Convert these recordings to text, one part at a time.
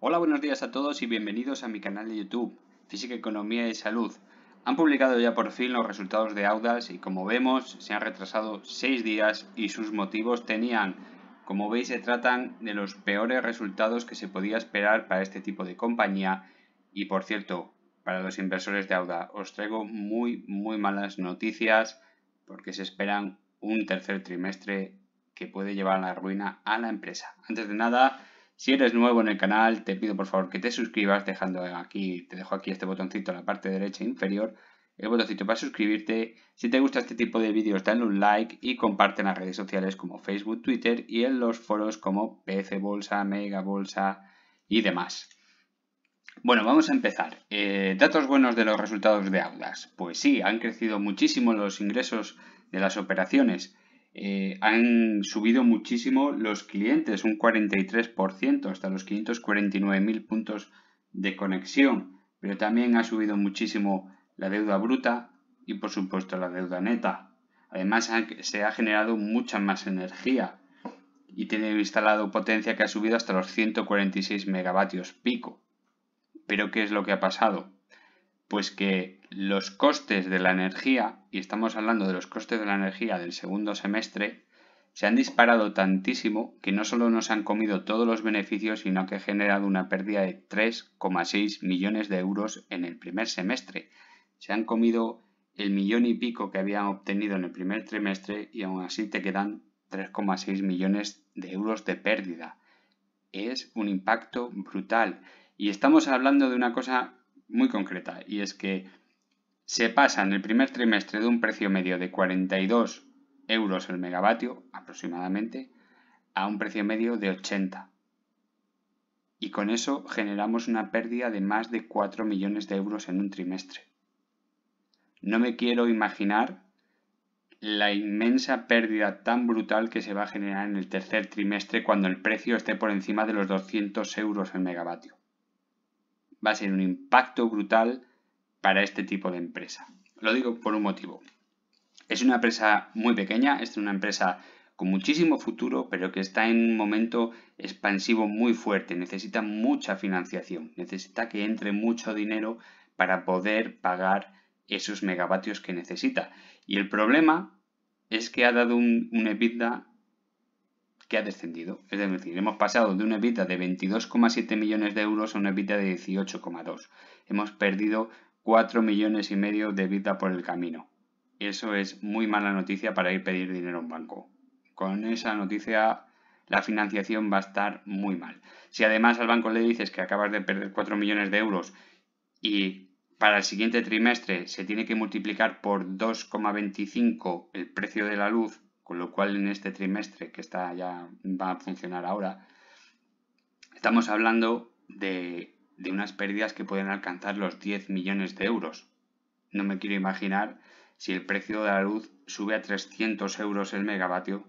Hola, buenos días a todos y bienvenidos a mi canal de YouTube, Física, Economía y Salud. Han publicado ya por fin los resultados de Audas y como vemos se han retrasado seis días y sus motivos tenían, como veis se tratan de los peores resultados que se podía esperar para este tipo de compañía y por cierto, para los inversores de Auda os traigo muy muy malas noticias porque se esperan un tercer trimestre que puede llevar a la ruina a la empresa. Antes de nada, si eres nuevo en el canal, te pido por favor que te suscribas dejando aquí, te dejo aquí este botoncito en la parte derecha inferior, el botoncito para suscribirte. Si te gusta este tipo de vídeos, dale un like y comparte en las redes sociales como Facebook, Twitter y en los foros como PC Bolsa, Mega Bolsa y demás. Bueno, vamos a empezar. Eh, datos buenos de los resultados de Audas. Pues sí, han crecido muchísimo los ingresos de las operaciones eh, han subido muchísimo los clientes, un 43%, hasta los 549.000 puntos de conexión, pero también ha subido muchísimo la deuda bruta y por supuesto la deuda neta. Además se ha generado mucha más energía y tiene instalado potencia que ha subido hasta los 146 megavatios pico. Pero ¿qué es lo que ha pasado? Pues que los costes de la energía, y estamos hablando de los costes de la energía del segundo semestre, se han disparado tantísimo que no solo nos han comido todos los beneficios, sino que ha generado una pérdida de 3,6 millones de euros en el primer semestre. Se han comido el millón y pico que habían obtenido en el primer trimestre y aún así te quedan 3,6 millones de euros de pérdida. Es un impacto brutal. Y estamos hablando de una cosa muy concreta y es que se pasa en el primer trimestre de un precio medio de 42 euros el megavatio aproximadamente a un precio medio de 80. Y con eso generamos una pérdida de más de 4 millones de euros en un trimestre. No me quiero imaginar la inmensa pérdida tan brutal que se va a generar en el tercer trimestre cuando el precio esté por encima de los 200 euros el megavatio va a ser un impacto brutal para este tipo de empresa. Lo digo por un motivo. Es una empresa muy pequeña, es una empresa con muchísimo futuro, pero que está en un momento expansivo muy fuerte, necesita mucha financiación, necesita que entre mucho dinero para poder pagar esos megavatios que necesita. Y el problema es que ha dado un, un que ha descendido. Es decir, hemos pasado de una EBITDA de 22,7 millones de euros a una EBITDA de 18,2. Hemos perdido 4 millones y medio de EBITDA por el camino. eso es muy mala noticia para ir a pedir dinero a un banco. Con esa noticia la financiación va a estar muy mal. Si además al banco le dices que acabas de perder 4 millones de euros y para el siguiente trimestre se tiene que multiplicar por 2,25 el precio de la luz con lo cual en este trimestre que está ya va a funcionar ahora, estamos hablando de, unas pérdidas que pueden alcanzar los 10 millones de euros. No me quiero imaginar si el precio de la luz sube a 300 euros el megavatio,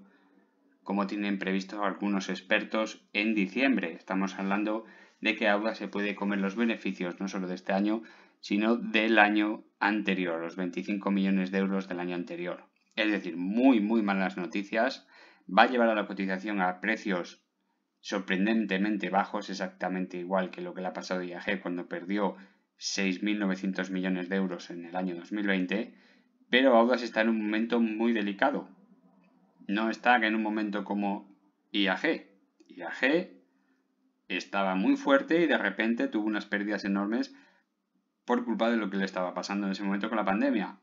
como tienen previsto algunos expertos en diciembre. Estamos hablando de que ahora se puede comer los beneficios no solo de este año, sino del año anterior, los 25 millones de euros del año anterior es decir, muy, muy malas noticias, va a llevar a la cotización a precios sorprendentemente bajos, exactamente igual que lo que le ha pasado a IAG cuando perdió 6.900 millones de euros en el año 2020, pero Audas está en un momento muy delicado. No está en un momento como IAG. IAG estaba muy fuerte y de repente tuvo unas pérdidas enormes por culpa de lo que le estaba pasando en ese momento con la pandemia.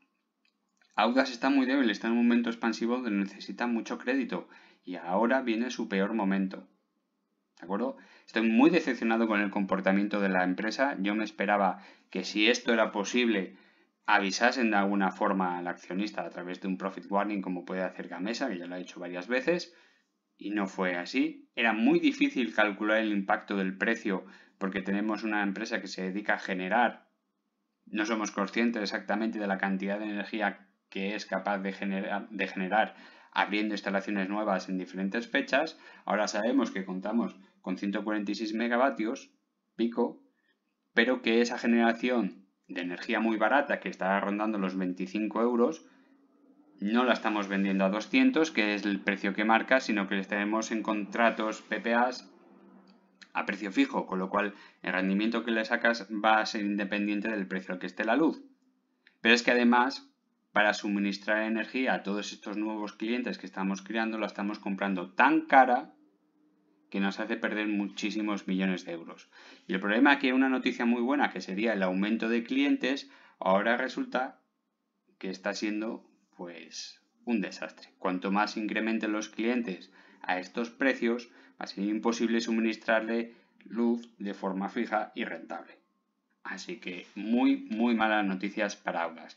Audas está muy débil, está en un momento expansivo donde necesita mucho crédito y ahora viene su peor momento. ¿De acuerdo? Estoy muy decepcionado con el comportamiento de la empresa. Yo me esperaba que si esto era posible, avisasen de alguna forma al accionista a través de un profit warning como puede hacer Gamesa, que ya lo ha hecho varias veces, y no fue así. Era muy difícil calcular el impacto del precio porque tenemos una empresa que se dedica a generar, no somos conscientes exactamente de la cantidad de energía que es capaz de generar, de generar abriendo instalaciones nuevas en diferentes fechas. Ahora sabemos que contamos con 146 megavatios pico, pero que esa generación de energía muy barata que está rondando los 25 euros no la estamos vendiendo a 200, que es el precio que marca, sino que les tenemos en contratos PPAs a precio fijo, con lo cual el rendimiento que le sacas va a ser independiente del precio que esté la luz. Pero es que además para suministrar energía a todos estos nuevos clientes que estamos creando, la estamos comprando tan cara que nos hace perder muchísimos millones de euros. Y el problema es que una noticia muy buena, que sería el aumento de clientes, ahora resulta que está siendo pues un desastre. Cuanto más incrementen los clientes a estos precios, va a ser imposible suministrarle luz de forma fija y rentable. Así que muy, muy malas noticias para aulas.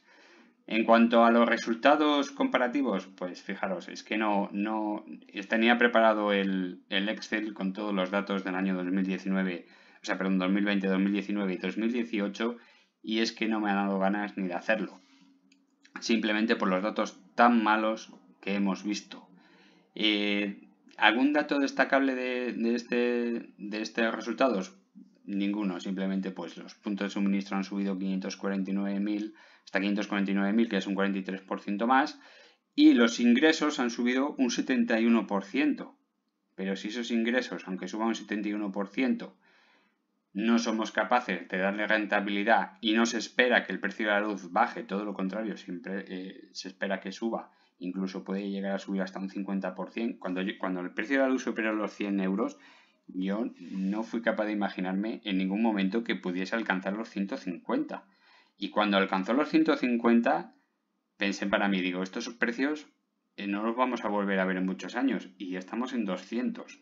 En cuanto a los resultados comparativos, pues fijaros, es que no, no tenía preparado el, Excel con todos los datos del año 2019, o sea, perdón, 2020, 2019 y 2018, y es que no me ha dado ganas ni de hacerlo, simplemente por los datos tan malos que hemos visto. Eh, ¿Algún dato destacable de, este, de estos resultados? Ninguno, simplemente pues los puntos de suministro han subido 549.000, hasta 549.000, que es un 43% más, y los ingresos han subido un 71%. Pero si esos ingresos, aunque suban un 71%, no somos capaces de darle rentabilidad y no se espera que el precio de la luz baje, todo lo contrario, siempre eh, se espera que suba, incluso puede llegar a subir hasta un 50%. Cuando, cuando el precio de la luz supera los 100 euros, yo no fui capaz de imaginarme en ningún momento que pudiese alcanzar los 150. Y cuando alcanzó los 150, pensé para mí, digo, estos precios eh, no los vamos a volver a ver en muchos años y ya estamos en 200.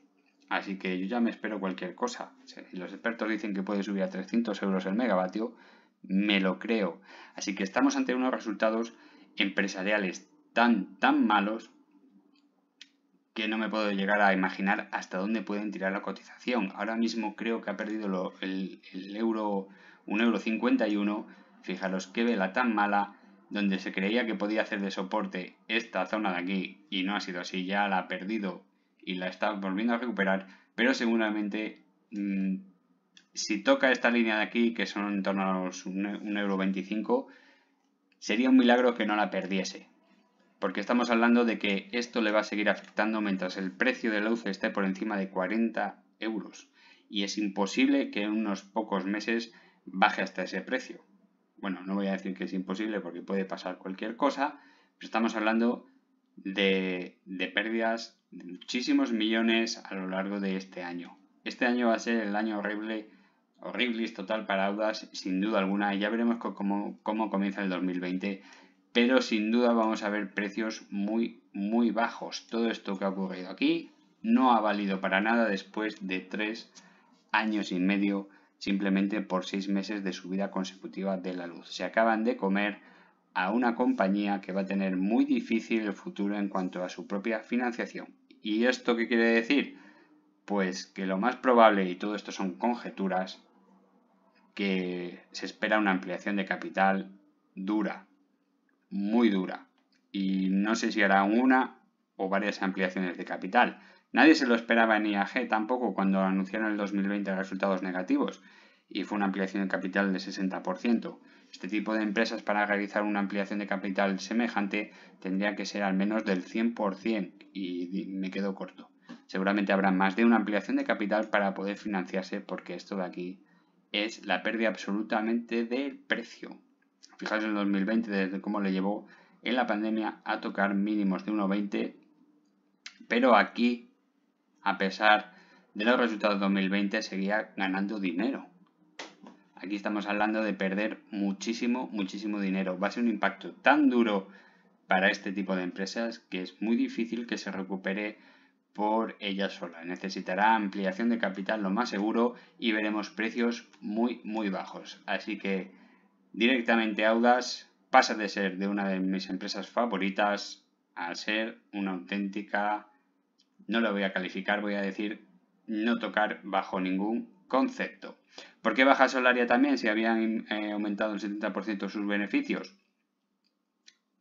Así que yo ya me espero cualquier cosa. Los expertos dicen que puede subir a 300 euros el megavatio, me lo creo. Así que estamos ante unos resultados empresariales tan, tan malos que no me puedo llegar a imaginar hasta dónde pueden tirar la cotización. Ahora mismo creo que ha perdido el, euro, un euro 51 Fijaros qué vela tan mala, donde se creía que podía hacer de soporte esta zona de aquí y no ha sido así, ya la ha perdido y la está volviendo a recuperar, pero seguramente mm, si toca esta línea de aquí, que son en torno a los 1,25€, sería un milagro que no la perdiese. Porque estamos hablando de que esto le va a seguir afectando mientras el precio del luz esté por encima de 40 euros. Y es imposible que en unos pocos meses baje hasta ese precio bueno, no voy a decir que es imposible porque puede pasar cualquier cosa, pero estamos hablando de, pérdidas de muchísimos millones a lo largo de este año. Este año va a ser el año horrible, horrible total para Audas, sin duda alguna, y ya veremos cómo comienza el 2020, pero sin duda vamos a ver precios muy, muy bajos. Todo esto que ha ocurrido aquí no ha valido para nada después de tres años y medio simplemente por seis meses de subida consecutiva de la luz. Se acaban de comer a una compañía que va a tener muy difícil el futuro en cuanto a su propia financiación. ¿Y esto qué quiere decir? Pues que lo más probable, y todo esto son conjeturas, que se espera una ampliación de capital dura, muy dura. Y no sé si hará una o varias ampliaciones de capital. Nadie se lo esperaba en IAG tampoco cuando anunciaron el 2020 resultados negativos y fue una ampliación de capital del 60%. Este tipo de empresas para realizar una ampliación de capital semejante tendría que ser al menos del 100% y me quedo corto. Seguramente habrá más de una ampliación de capital para poder financiarse porque esto de aquí es la pérdida absolutamente del precio. Fijaros en el 2020 desde cómo le llevó en la pandemia a tocar mínimos de 1,20, pero aquí a pesar de los resultados 2020, seguía ganando dinero. Aquí estamos hablando de perder muchísimo, muchísimo dinero. Va a ser un impacto tan duro para este tipo de empresas que es muy difícil que se recupere por ella sola. Necesitará ampliación de capital lo más seguro y veremos precios muy muy bajos. Así que directamente Audas pasa de ser de una de mis empresas favoritas a ser una auténtica no lo voy a calificar, voy a decir no tocar bajo ningún concepto. ¿Por qué baja Solaria también si habían eh, aumentado un 70% sus beneficios?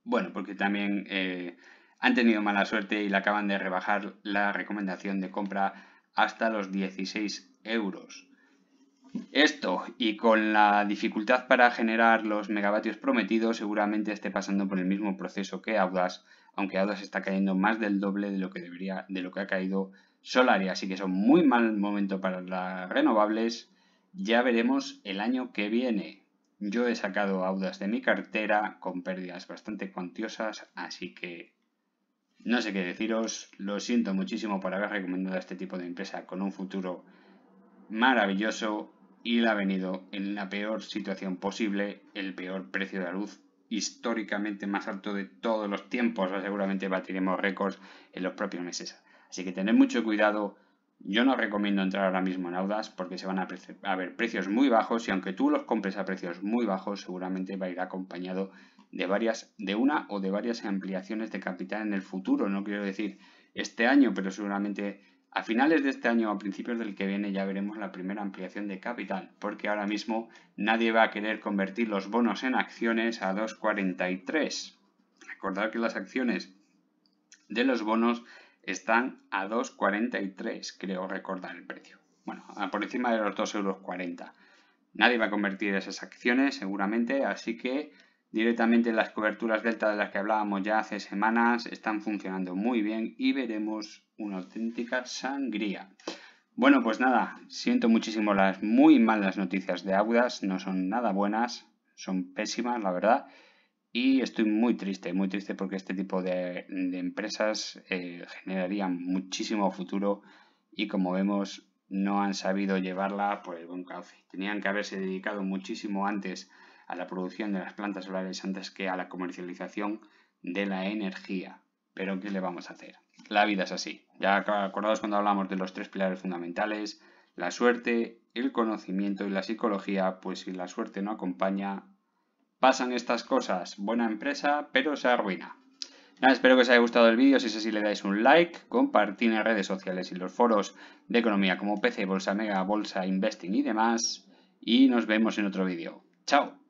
Bueno, porque también eh, han tenido mala suerte y le acaban de rebajar la recomendación de compra hasta los 16 euros. Esto y con la dificultad para generar los megavatios prometidos, seguramente esté pasando por el mismo proceso que Audas aunque Audas está cayendo más del doble de lo que debería, de lo que ha caído Solaria, así que es un muy mal momento para las renovables. Ya veremos el año que viene. Yo he sacado Audas de mi cartera con pérdidas bastante cuantiosas, así que no sé qué deciros. Lo siento muchísimo por haber recomendado a este tipo de empresa con un futuro maravilloso y la ha venido en la peor situación posible, el peor precio de la luz históricamente más alto de todos los tiempos. seguramente batiremos récords en los propios meses. Así que tened mucho cuidado. Yo no recomiendo entrar ahora mismo en Audas porque se van a, a, ver precios muy bajos y aunque tú los compres a precios muy bajos, seguramente va a ir acompañado de varias, de una o de varias ampliaciones de capital en el futuro. No quiero decir este año, pero seguramente a finales de este año o a principios del que viene ya veremos la primera ampliación de capital, porque ahora mismo nadie va a querer convertir los bonos en acciones a 2,43. Recordad que las acciones de los bonos están a 2,43, creo recordar el precio. Bueno, por encima de los 2,40 euros. Nadie va a convertir esas acciones seguramente, así que Directamente las coberturas delta de las que hablábamos ya hace semanas están funcionando muy bien y veremos una auténtica sangría. Bueno, pues nada, siento muchísimo las muy malas noticias de Audas, no son nada buenas, son pésimas, la verdad. Y estoy muy triste, muy triste porque este tipo de, empresas eh, generarían muchísimo futuro y como vemos no han sabido llevarla por el buen cauce. Tenían que haberse dedicado muchísimo antes a la producción de las plantas solares antes que a la comercialización de la energía. Pero ¿qué le vamos a hacer? La vida es así. Ya acordados cuando hablamos de los tres pilares fundamentales, la suerte, el conocimiento y la psicología, pues si la suerte no acompaña, pasan estas cosas. Buena empresa, pero se arruina. espero que os haya gustado el vídeo, si es así le dais un like, compartid en redes sociales y los foros de economía como PC, Bolsa Mega, Bolsa Investing y demás. Y nos vemos en otro vídeo. ¡Chao!